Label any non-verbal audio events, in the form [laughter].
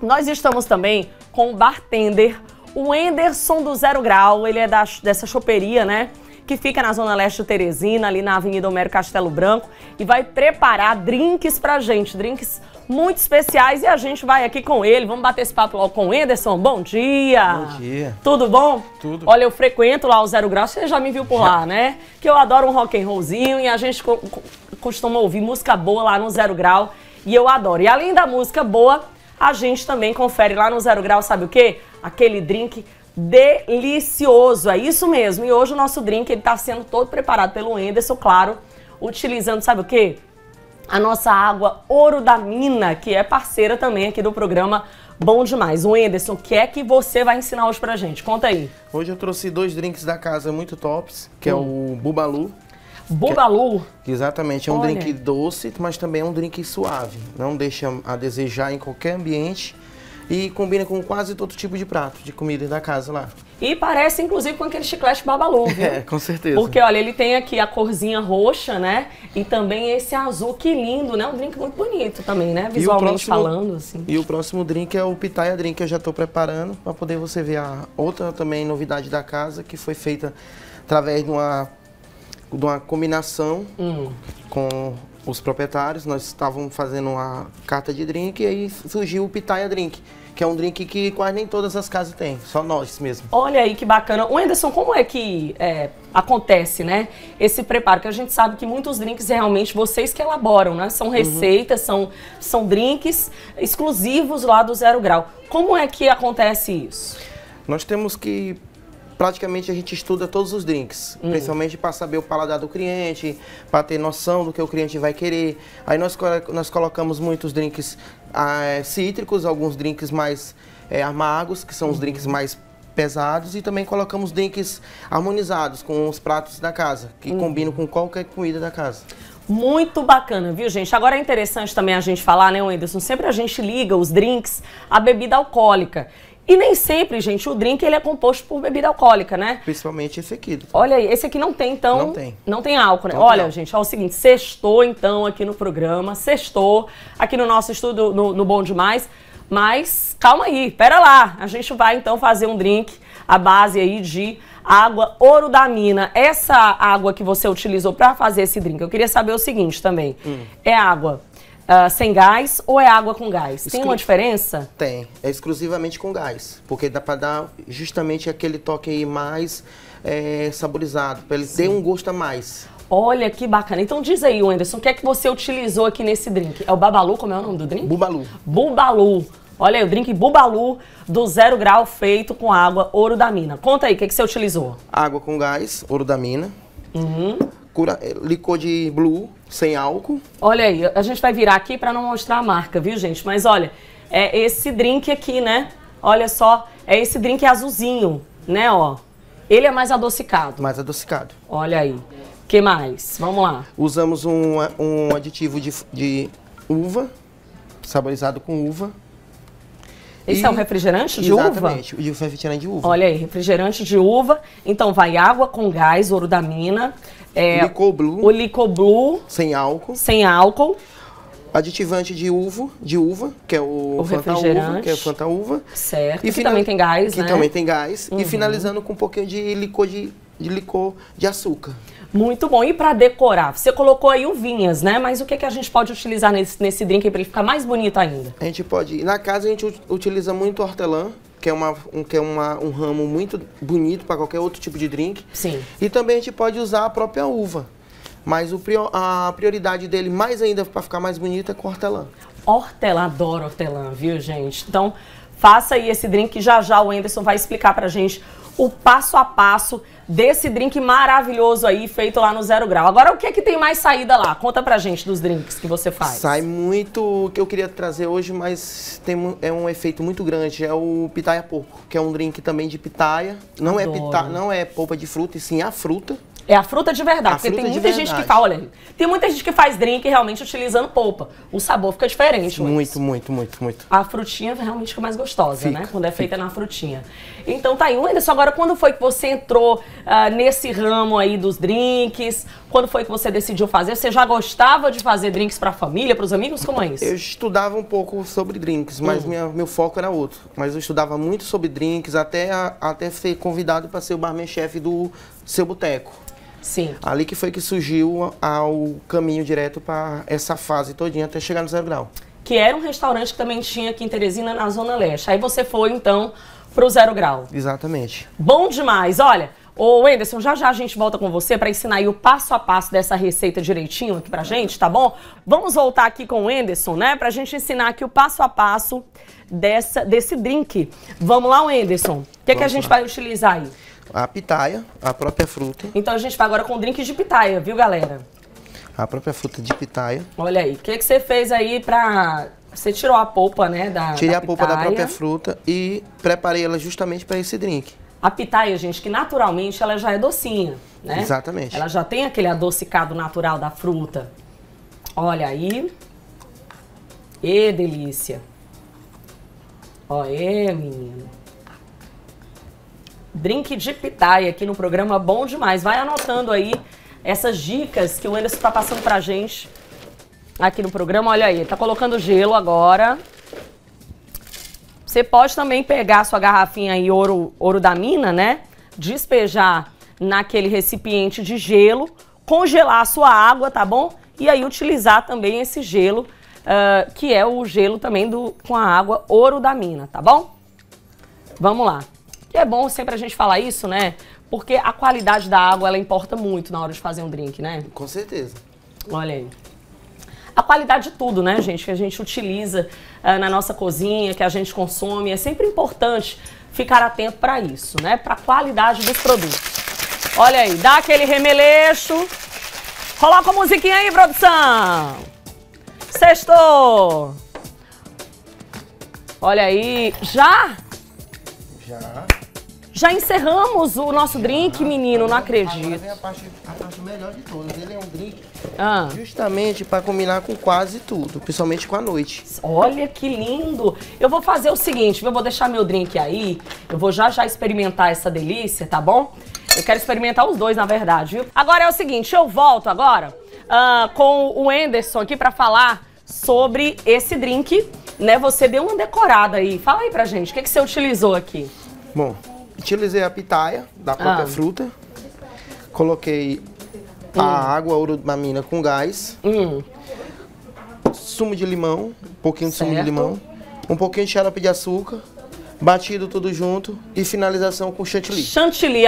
Nós estamos também com o bartender, o Enderson do Zero Grau, ele é da, dessa choperia, né? Que fica na Zona Leste Teresina, ali na Avenida Homero Castelo Branco, e vai preparar drinks pra gente, drinks muito especiais, e a gente vai aqui com ele, vamos bater esse papo logo com o Enderson. Bom dia! Bom dia! Tudo bom? Tudo. Olha, eu frequento lá o Zero Grau, você já me viu por lá, né? Que eu adoro um rock and rollzinho, e a gente co costuma ouvir música boa lá no Zero Grau, e eu adoro. E além da música boa, a gente também confere lá no Zero Grau, sabe o quê? Aquele drink delicioso, é isso mesmo. E hoje o nosso drink ele tá sendo todo preparado pelo Enderson, claro, utilizando, sabe o quê? A nossa água Ouro da Mina, que é parceira também aqui do programa Bom demais. O Enderson, o que é que você vai ensinar hoje pra gente? Conta aí. Hoje eu trouxe dois drinks da casa muito tops, que é hum. é o Bubalu, Bobalu. Que, é exatamente, é um Olha. drink doce, mas também é um drink suave. Não deixa a desejar em qualquer ambiente e combina com quase todo tipo de prato de comida da casa lá. E parece, inclusive, com aquele chiclete babalu, viu? [laughs] É, com certeza. Porque, olha, ele tem aqui a corzinha roxa, né? E também esse azul, que lindo, né? Um drink muito bonito também, né? Visualmente próximo, falando, assim. E o próximo drink é o Pitaya Drink, que eu já estou preparando para poder você ver a outra também novidade da casa, que foi feita através de uma de uma combinação uhum. com os proprietários, nós estávamos fazendo uma carta de drink e aí surgiu o Pitaia Drink, que é um drink que quase nem todas as casas têm, só nós mesmo. Olha aí que bacana. O Anderson, como é que é, acontece, né? Esse preparo, que a gente sabe que muitos drinks realmente vocês que elaboram, né? São uhum. receitas, uhum. são, são drinks exclusivos lá do Zero Grau. Como é que acontece isso? Nós temos que praticamente a gente estuda todos os drinks, hum. principalmente para saber o paladar do cliente, para ter noção do que o cliente vai querer. Aí nós, nós colocamos muitos drinks ah, é, cítricos, alguns drinks mais é, amargos, que são os uhum. drinks mais pesados e também colocamos drinks harmonizados com os pratos da casa, que hum. combinam com qualquer comida da casa. Muito bacana, viu, gente? Agora é interessante também a gente falar, né, Anderson? Sempre a gente liga os drinks à bebida alcoólica. E nem sempre, gente, o drink ele é composto por bebida alcoólica, né? Principalmente esse aqui. Olha aí, esse aqui não tem, então. Não tem. Não tem álcool, né? Não Olha, gente, é o seguinte, sextou, então, aqui no programa, sextou, aqui no nosso estudo, no, no Bom Demais. Mas calma aí, pera lá. A gente vai então fazer um drink à base aí de água ouro da mina. Essa água que você utilizou para fazer esse drink, eu queria saber o seguinte também. Hum. É água uh, sem gás ou é água com gás? Exclu... Tem uma diferença? Tem. É exclusivamente com gás. Porque dá para dar justamente aquele toque aí mais é, saborizado, para ele Sim. ter um gosto a mais. Olha que bacana. Então diz aí, Anderson, o que é que você utilizou aqui nesse drink? É o Babalu, como é o nome do drink? Bubalu. Bubalu. Olha aí, o drink Bubalu do zero grau feito com água, ouro da mina. Conta aí, o que, é que você utilizou? Água com gás, ouro da mina. Uhum cura, é licor de blue sem álcool. Olha aí, a gente vai virar aqui para não mostrar a marca, viu, gente? Mas olha, é esse drink aqui, né? Olha só, é esse drink azulzinho, né, ó. Ele é mais adocicado. Mais adocicado. Olha aí. que mais? Vamos lá. Usamos um, um aditivo de, de uva, saborizado com uva. Esse é e... é um refrigerante de Exatamente, uva? Exatamente, o refrigerante de uva. Olha aí, refrigerante de uva. Então vai água com gás, ouro É, mina, O blue, Sem álcool. Sem álcool. Aditivante de uva, de uva, que é o, o Fanta Uva, que é o Fanta Uva. Certo. E que final... também tem gás, que né? também tem gás. Uhum. E finalizando com um pouquinho de licor de de licor de açúcar. Muito bom. E para decorar? Você colocou aí uvinhas, né? Mas o que, que a gente pode utilizar nesse, nesse drink para ele ficar mais bonito ainda? A gente pode. Na casa a gente utiliza muito hortelã, que é, uma, um, que é uma, um ramo muito bonito para qualquer outro tipo de drink. Sim. E também a gente pode usar a própria uva. Mas o, a prioridade dele, mais ainda para ficar mais bonito, é com hortelã. Hortelã, adoro hortelã, viu, gente? Então, faça aí esse drink. Já já o Anderson vai explicar para gente o passo a passo desse drink maravilhoso aí, feito lá no Zero Grau. Agora, o que é que tem mais saída lá? Conta pra gente dos drinks que você faz. Sai muito o que eu queria trazer hoje, mas tem, é um efeito muito grande. É o pitaia porco, que é um drink também de pitaia. Não é Adoro. é pitaia, não é polpa de fruta, e sim a fruta. É a fruta de verdade. A porque tem muita gente que fala, olha, tem muita gente que faz drink realmente utilizando polpa. O sabor fica diferente. Muito, muito, muito, muito. A frutinha realmente fica mais gostosa, fica, né? Quando é feita fica. na frutinha. Então tá aí. Anderson, agora quando foi que você entrou ah, nesse ramo aí dos drinks? Quando foi que você decidiu fazer? Você já gostava de fazer drinks pra família, pros amigos? Como é isso? Eu estudava um pouco sobre drinks, mas hum. minha, meu foco era outro. Mas eu estudava muito sobre drinks até, até ser convidado para ser o barman-chefe do seu boteco. Sim. Ali que foi que surgiu ao caminho direto para essa fase todinha até chegar no Zero Grau. Que era um restaurante que também tinha aqui em Teresina, na Zona Leste. Aí você foi, então, para o Zero Grau. Exatamente. Bom demais. Olha, o Anderson, já já a gente volta com você para ensinar aí o passo a passo dessa receita direitinho aqui para gente, tá bom? Vamos voltar aqui com o Anderson, né, a gente ensinar aqui o passo a passo dessa, desse drink. Vamos lá, Anderson. O que, é que a gente vai utilizar aí? a pitaia, a própria fruta. Então a gente vai tá agora com drink de pitaia, viu, galera? A própria fruta de pitaia. Olha aí, o que, que você fez aí pra... Você tirou a polpa, né, da Tirei da a polpa da própria fruta e preparei ela justamente para esse drink. A pitaia, gente, que naturalmente ela já é docinha, né? Exatamente. Ela já tem aquele adocicado natural da fruta. Olha aí. E delícia. Olha, menino drink de pitaia aqui no programa, bom demais. Vai anotando aí essas dicas que o Anderson está passando pra gente aqui no programa. Olha aí, tá colocando gelo agora. Você pode também pegar sua garrafinha aí, ouro, ouro da mina, né? Despejar naquele recipiente de gelo, congelar a sua água, tá bom? E aí utilizar também esse gelo, uh, que é o gelo também do, com a água ouro da mina, tá bom? Vamos lá. E é bom sempre a gente falar isso, né? Porque a qualidade da água, ela importa muito na hora de fazer um drink, né? Com certeza. Olha aí. A qualidade de tudo, né, gente, que a gente utiliza uh, na nossa cozinha, que a gente consome, é sempre importante ficar atento para isso, né? Para qualidade dos produtos. Olha aí, dá aquele remeleixo. Coloca a musiquinha aí, produção. Sextou. Olha aí, já? Já. Já encerramos o nosso drink, menino, não acredito. Agora vem a parte, a parte melhor de todas. Ele é um drink ah. justamente para combinar com quase tudo, principalmente com a noite. Olha que lindo! Eu vou fazer o seguinte, eu vou deixar meu drink aí, eu vou já já experimentar essa delícia, tá bom? Eu quero experimentar os dois, na verdade, viu? Agora é o seguinte, eu volto agora uh, com o Anderson aqui para falar sobre esse drink, né? Você deu uma decorada aí. Fala aí pra gente, o que, que você utilizou aqui? Bom, utilizei a pitaia da própria ah. fruta. Coloquei hum. a água urubamina com gás. Hum. Sumo de limão, um pouquinho de certo. sumo de limão. Um pouquinho de xarope de açúcar. Batido tudo junto. E finalização com chantilly. Chantilly.